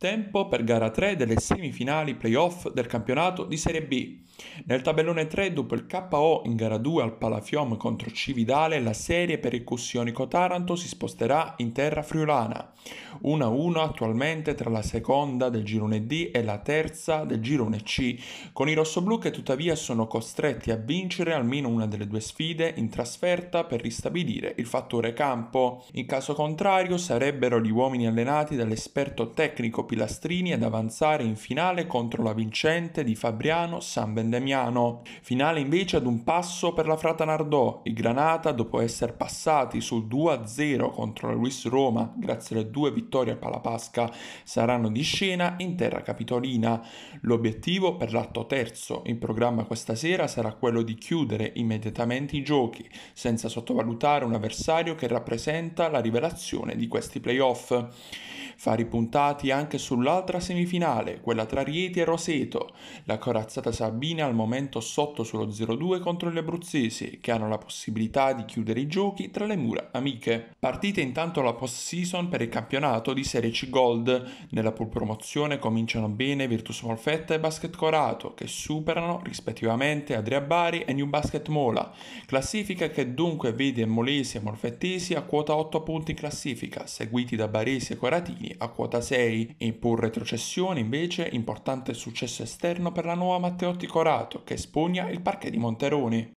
Tempo per gara 3 delle semifinali playoff del campionato di Serie B. Nel tabellone 3, dopo il KO in gara 2 al Palafiom contro Cividale, la serie per il Cussionico Taranto si sposterà in terra friulana. 1-1 attualmente tra la seconda del girone D e la terza del girone C, con i rossoblù che tuttavia sono costretti a vincere almeno una delle due sfide in trasferta per ristabilire il fattore campo. In caso contrario sarebbero gli uomini allenati dall'esperto tecnico Pilastrini ad avanzare in finale contro la vincente di Fabriano San Vendemiano. Finale invece ad un passo per la Frata Nardò. I Granata, dopo essere passati sul 2-0 contro la Luis Roma, grazie alle due vittorie a Palapasca, saranno di scena in terra capitolina. L'obiettivo per l'atto terzo in programma questa sera sarà quello di chiudere immediatamente i giochi, senza sottovalutare un avversario che rappresenta la rivelazione di questi playoff. Fa puntati anche sull'altra semifinale, quella tra Rieti e Roseto. La corazzata Sabina al momento sotto sullo 0-2 contro gli abruzzesi, che hanno la possibilità di chiudere i giochi tra le mura amiche. Partite intanto la post-season per il campionato di Serie C Gold. Nella pool promozione cominciano bene Virtus Molfetta e Basket Corato, che superano rispettivamente Adria Bari e New Basket Mola. Classifica che dunque vede Molesi e Molfettesi a quota 8 punti in classifica, seguiti da Baresi e Coratini a quota 6 e pur retrocessione invece importante successo esterno per la nuova Matteotti Corato che spugna il parquet di Monteroni.